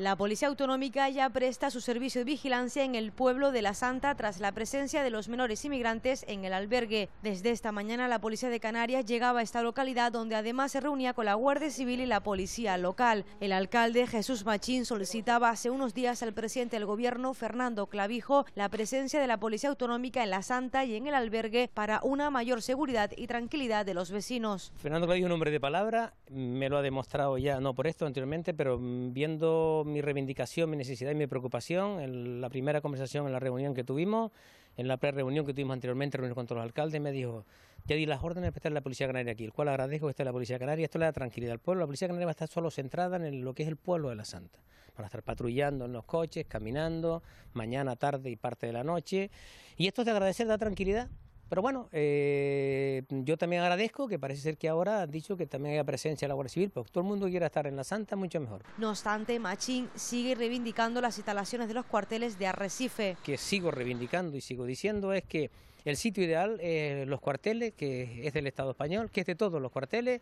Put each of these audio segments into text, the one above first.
La Policía Autonómica ya presta su servicio de vigilancia en el pueblo de La Santa tras la presencia de los menores inmigrantes en el albergue. Desde esta mañana la Policía de Canarias llegaba a esta localidad donde además se reunía con la Guardia Civil y la Policía local. El alcalde Jesús Machín solicitaba hace unos días al presidente del gobierno Fernando Clavijo la presencia de la Policía Autonómica en La Santa y en el albergue para una mayor seguridad y tranquilidad de los vecinos. Fernando Clavijo un hombre de palabra, me lo ha demostrado ya, no por esto anteriormente, pero mm, viendo mi reivindicación, mi necesidad y mi preocupación en la primera conversación, en la reunión que tuvimos, en la pre-reunión que tuvimos anteriormente, reunión con todos los alcaldes, me dijo, ya di las órdenes para estar la Policía Canaria aquí, el cual agradezco que esté la Policía Canaria, esto le da tranquilidad al pueblo, la Policía Canaria va a estar solo centrada en lo que es el pueblo de la Santa, para estar patrullando en los coches, caminando, mañana, tarde y parte de la noche, y esto es de agradecer, da tranquilidad. Pero bueno, eh, yo también agradezco que parece ser que ahora han dicho que también haya presencia de la Guardia Civil, porque todo el mundo quiera estar en la Santa mucho mejor. No obstante, Machín sigue reivindicando las instalaciones de los cuarteles de Arrecife. Que sigo reivindicando y sigo diciendo es que el sitio ideal es los cuarteles, que es del Estado español, que es de todos los cuarteles.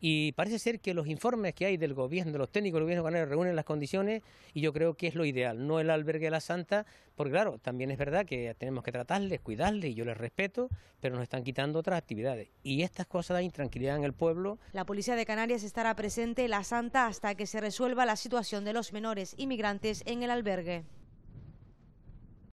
Y parece ser que los informes que hay del gobierno, de los técnicos del gobierno canario, reúnen las condiciones y yo creo que es lo ideal, no el albergue de la Santa, porque claro, también es verdad que tenemos que tratarles, cuidarles, y yo les respeto, pero nos están quitando otras actividades. Y estas cosas dan intranquilidad en el pueblo. La Policía de Canarias estará presente en la Santa hasta que se resuelva la situación de los menores inmigrantes en el albergue.